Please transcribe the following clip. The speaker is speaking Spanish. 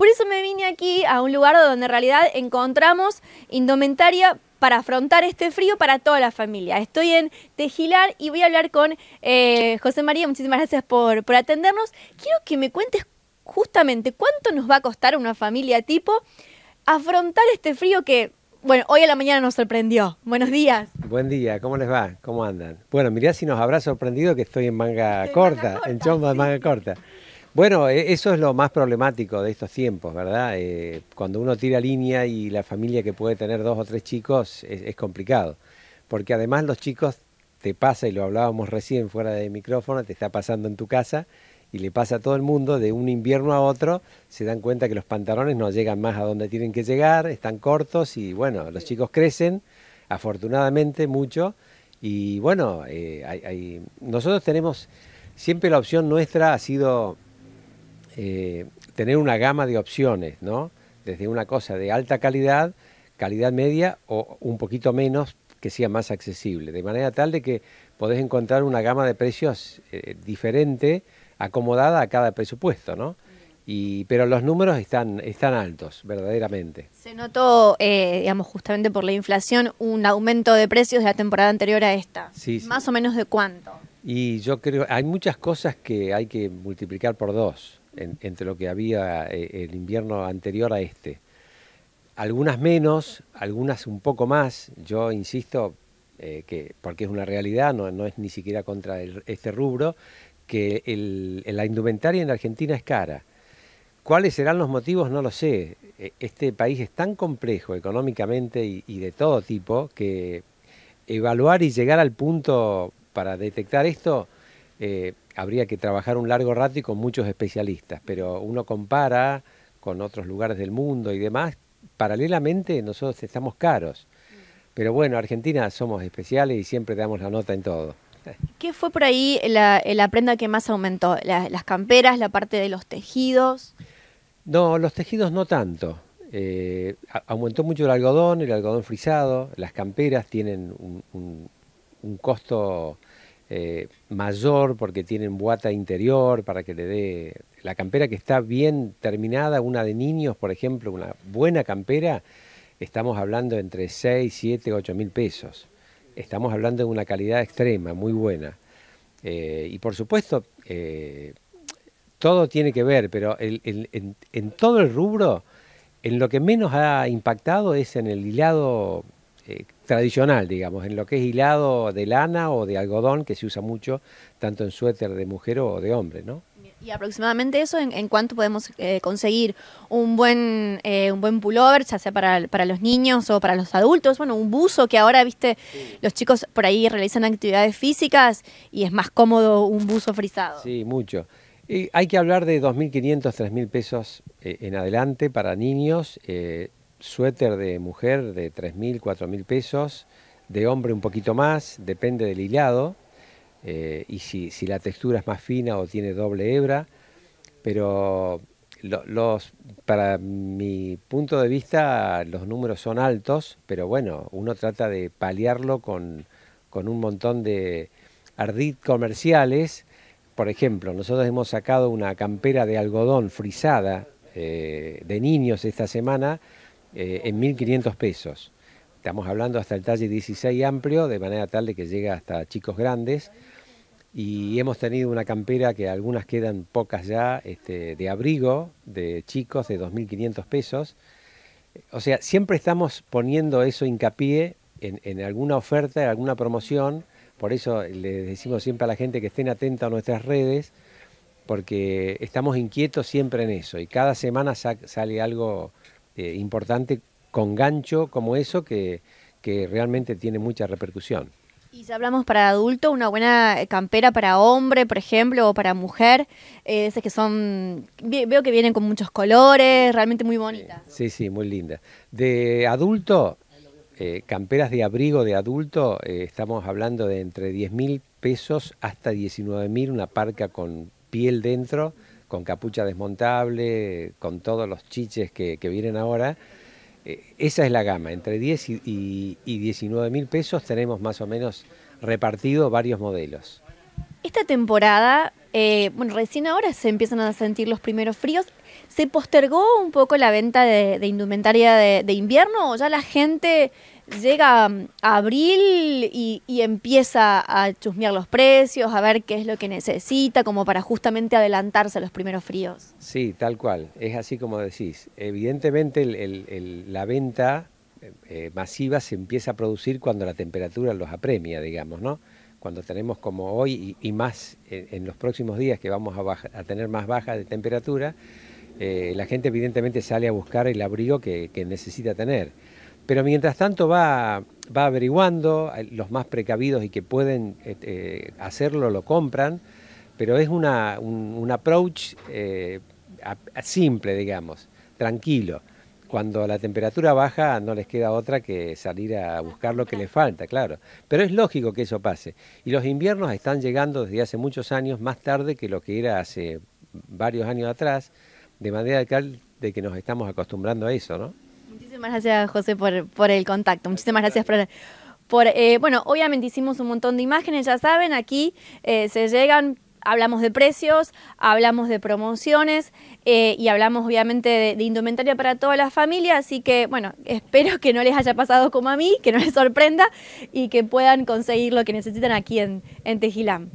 Por eso me vine aquí a un lugar donde en realidad encontramos indumentaria para afrontar este frío para toda la familia. Estoy en Tejilar y voy a hablar con eh, José María. Muchísimas gracias por, atendernos. Quiero que me cuentes justamente cuánto nos va a costar una familia tipo afrontar este frío que bueno, hoy a la mañana nos sorprendió. Buenos días. Buen día, ¿cómo les va? ¿Cómo andan? Bueno, mirá si nos habrá sorprendido que estoy en manga, corta, en, chomba de manga corta. Bueno, e, eso es lo más problemático de estos tiempos, ¿verdad? Eh, cuando uno tira línea y la familia que puede tener dos o tres chicos es, complicado, porque además los chicos te pasa, y lo hablábamos recién fuera de micrófono, te está pasando en tu casa y le pasa a todo el mundo, de un invierno a otro se dan cuenta que los pantalones no llegan más a donde tienen que llegar, están cortos y bueno, los chicos crecen, afortunadamente mucho, y bueno, eh, nosotros tenemos, siempre la opción nuestra ha sido eh, tener una gama de opciones, ¿no? Desde una cosa de alta calidad, calidad media o un poquito menos que sea más accesible, de manera tal de que podés encontrar una gama de precios eh, diferente, acomodada a cada presupuesto, ¿no? pero los números están, están altos, verdaderamente. Se notó, eh, digamos, justamente por la inflación, un aumento de precios de la temporada anterior a esta. ¿Más o menos de cuánto? Y yo creo, hay muchas cosas que hay que multiplicar por dos entre lo que había eh, el invierno anterior a este. Algunas menos, algunas un poco más. Yo insisto, eh, que, porque es una realidad, no, es ni siquiera contra este rubro, que la indumentaria en Argentina es cara. ¿Cuáles serán los motivos? No lo sé. E, este país es tan complejo económicamente y, de todo tipo que evaluar y llegar al punto para detectar esto eh, habría que trabajar un largo rato y con muchos especialistas, pero uno compara con otros lugares del mundo y demás, paralelamente nosotros estamos caros. Pero bueno, Argentina somos especiales y siempre damos la nota en todo. ¿Qué fue por ahí la, la prenda que más aumentó? ¿Las camperas, la parte de los tejidos? No, los tejidos no tanto. Eh, aumentó mucho el algodón, el algodón frisado, las camperas tienen un, un costo eh, mayor porque tienen guata interior para que le dé la campera que está bien terminada, una de niños, por ejemplo, una buena campera, estamos hablando entre 6, 7, 8 mil pesos. Estamos hablando de una calidad extrema, muy buena. Eh, y por supuesto, eh, todo tiene que ver, pero en, todo el rubro, en lo que menos ha impactado es en el hilado tradicional, digamos, en lo que es hilado de lana o de algodón, que se usa mucho tanto en suéter de mujer o de hombre, ¿no? Y aproximadamente eso, ¿en, cuánto podemos eh, conseguir un buen, eh, un buen pullover, ya sea para, para, los niños o para los adultos? Bueno, un buzo que ahora, viste, los chicos por ahí realizan actividades físicas y es más cómodo un buzo frisado. Sí, mucho. hay que hablar de 2.500, 3.000 pesos eh, en adelante para niños suéter de mujer de 3.000, 4.000 pesos, de hombre un poquito más, depende del hilado, eh, y si, la textura es más fina o tiene doble hebra, pero los, para mi punto de vista los números son altos, pero bueno, uno trata de paliarlo con, un montón de ardid comerciales. Por ejemplo, nosotros hemos sacado una campera de algodón frisada eh, de niños esta semana eh, en 1.500 pesos. Estamos hablando hasta el talle 16 amplio, de manera tal de que llega hasta chicos grandes. Y hemos tenido una campera que algunas quedan pocas ya, este, de abrigo, de chicos, de 2.500 pesos. O sea, siempre estamos poniendo eso hincapié en, alguna oferta, en alguna promoción. Por eso le decimos siempre a la gente que estén atentos a nuestras redes, porque estamos inquietos siempre en eso. Y cada semana sale algo eh, importante con gancho como eso que, realmente tiene mucha repercusión. Y si hablamos para adulto, una buena campera para hombre, por ejemplo, o para mujer, eh, esas que son, veo que vienen con muchos colores, realmente muy bonitas. Sí, sí, muy linda. De adulto, eh, camperas de abrigo de adulto, estamos hablando de entre 10.000 pesos hasta 19.000, mil, una parca con piel dentro con capucha desmontable, con todos los chiches que, vienen ahora. Eh, esa es la gama, entre 10 y, 19 mil pesos tenemos más o menos repartido varios modelos. Esta temporada, eh, bueno, recién ahora se empiezan a sentir los primeros fríos ¿Se postergó un poco la venta de, indumentaria de, invierno o ya la gente llega a abril y, empieza a chusmear los precios, a ver qué es lo que necesita, como para justamente adelantarse a los primeros fríos? Sí, tal cual, es así como decís. Evidentemente la venta eh, eh, masiva se empieza a producir cuando la temperatura los apremia, digamos, ¿no? cuando tenemos como hoy y, más eh, en, los próximos días que vamos a, a tener más bajas de temperatura, eh, la gente evidentemente sale a buscar el abrigo que, necesita tener. Pero mientras tanto va, averiguando, eh, los más precavidos y que pueden eh, hacerlo lo compran, pero es una, un, approach simple, digamos, tranquilo. Cuando la temperatura baja no les queda otra que salir a buscar lo que les falta, claro. Pero es lógico que eso pase. Y los inviernos están llegando desde hace muchos años más tarde que lo que era hace varios años atrás de manera tal de que nos estamos acostumbrando a eso, ¿no? Muchísimas gracias, José, por, el contacto. Muchísimas gracias por... Eh, bueno, obviamente hicimos un montón de imágenes, ya saben, aquí eh, se llegan hablamos de precios, hablamos de promociones eh, y hablamos obviamente de, indumentaria para toda la familia, así que bueno, espero que no les haya pasado como a mí, que no les sorprenda y que puedan conseguir lo que necesitan aquí en, en Tejilam.